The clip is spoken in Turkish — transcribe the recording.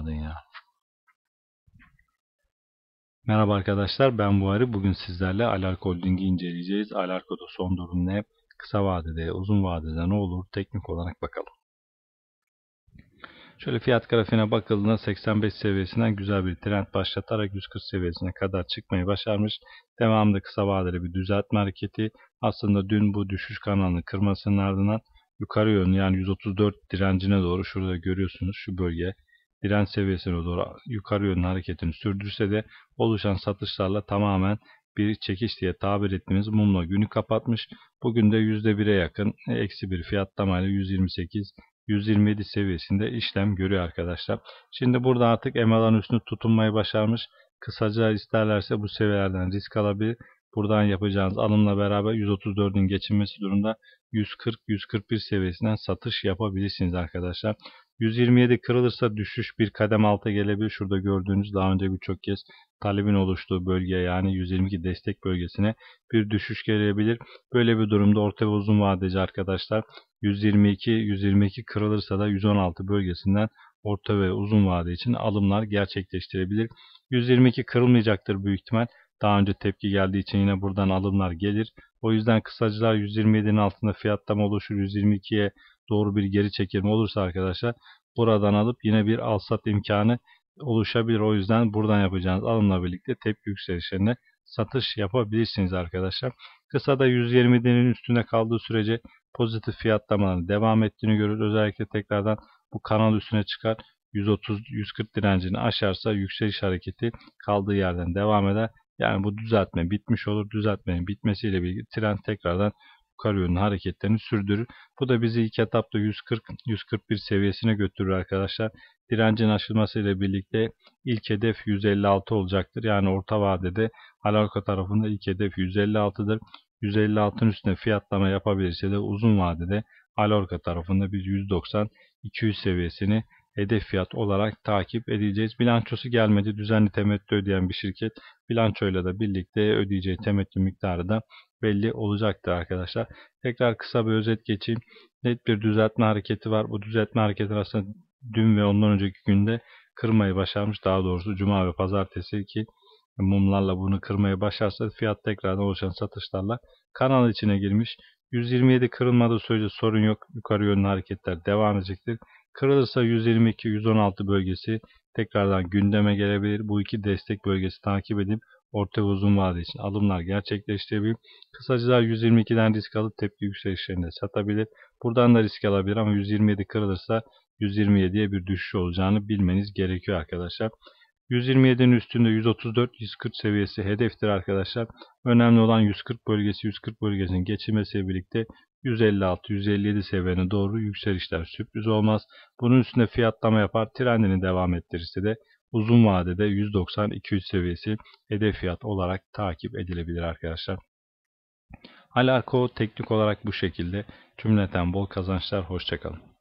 kapadı ya. Merhaba arkadaşlar ben Buhari. Bugün sizlerle Alark Holding'i inceleyeceğiz. Alarko'da son durum ne? Kısa vadede, uzun vadede ne olur? Teknik olarak bakalım. Şöyle fiyat grafiğine bakıldığında 85 seviyesinden güzel bir trend başlatarak 140 seviyesine kadar çıkmayı başarmış. Devamlı kısa vadeli bir düzeltme hareketi. Aslında dün bu düşüş kanalını kırmasının ardından yukarı yönlü yani 134 direncine doğru şurada görüyorsunuz şu bölge Diren seviyesine doğru yukarı yönlü hareketini sürdürse de oluşan satışlarla tamamen bir çekiş diye tabir ettiğimiz mumla günü kapatmış. Bugün de %1'e yakın e, eksi bir fiyatlamayla 128 127 seviyesinde işlem görüyor arkadaşlar. Şimdi burada artık emadan üstünü tutunmayı başarmış. Kısaca isterlerse bu seviyelerden risk alabilir. Buradan yapacağınız alımla beraber 134'ün geçilmesi durumunda 140-141 seviyesinden satış yapabilirsiniz arkadaşlar. 127 kırılırsa düşüş bir kadem alta gelebilir. Şurada gördüğünüz daha önce birçok kez talebin oluştuğu bölge yani 122 destek bölgesine bir düşüş gelebilir. Böyle bir durumda orta ve uzun vadeci arkadaşlar 122 122 kırılırsa da 116 bölgesinden orta ve uzun vade için alımlar gerçekleştirebilir. 122 kırılmayacaktır büyük ihtimal. Daha önce tepki geldiği için yine buradan alımlar gelir. O yüzden kısacılar 127'nin altında fiyatlama oluşur. 122'ye doğru bir geri çekilme olursa arkadaşlar buradan alıp yine bir al sat imkanı oluşabilir. O yüzden buradan yapacağınız alımla birlikte tepki yükselişlerine satış yapabilirsiniz arkadaşlar. Kısada 120'nin üstüne kaldığı sürece pozitif fiyatlamaların devam ettiğini görürüz. Özellikle tekrardan bu kanal üstüne çıkar. 130-140 direncini aşarsa yükseliş hareketi kaldığı yerden devam eder. Yani bu düzeltme bitmiş olur. Düzeltmenin bitmesiyle birlikte tren tekrardan yukarı hareketlerini sürdürür. Bu da bizi ilk etapta 140-141 seviyesine götürür arkadaşlar. Direncin aşılmasıyla birlikte ilk hedef 156 olacaktır. Yani orta vadede Alarko tarafında ilk hedef 156'dır. 156'ın üstüne fiyatlama yapabilirse de uzun vadede Alorca tarafında biz 190-200 seviyesini hedef fiyat olarak takip edeceğiz. Bilançosu gelmedi. Düzenli temettü ödeyen bir şirket bilançoyla da birlikte ödeyeceği temettü miktarı da belli olacaktır arkadaşlar. Tekrar kısa bir özet geçeyim. Net bir düzeltme hareketi var. Bu düzeltme hareketi aslında dün ve ondan önceki günde kırmayı başarmış. Daha doğrusu cuma ve pazartesi ki mumlarla bunu kırmaya başlarsa fiyat tekrardan oluşan satışlarla kanal içine girmiş. 127 kırılmadığı sürece sorun yok. Yukarı yönlü hareketler devam edecektir. Kırılırsa 122-116 bölgesi tekrardan gündeme gelebilir. Bu iki destek bölgesi takip edip orta ve uzun vade için alımlar gerçekleştirebilir. Kısacılar 122'den risk alıp tepki yükselişlerinde satabilir. Buradan da risk alabilir ama 127 kırılırsa 127'ye bir düşüş olacağını bilmeniz gerekiyor arkadaşlar. 127'nin üstünde 134-140 seviyesi hedeftir arkadaşlar. Önemli olan 140 bölgesi 140 bölgesinin geçilmesiyle birlikte 156-157 seviyene doğru yükselişler sürpriz olmaz. Bunun üstünde fiyatlama yapar trendini devam ettirirse de uzun vadede 190-200 seviyesi hedef fiyat olarak takip edilebilir arkadaşlar. Alarko teknik olarak bu şekilde. Cümleten bol kazançlar. Hoşçakalın.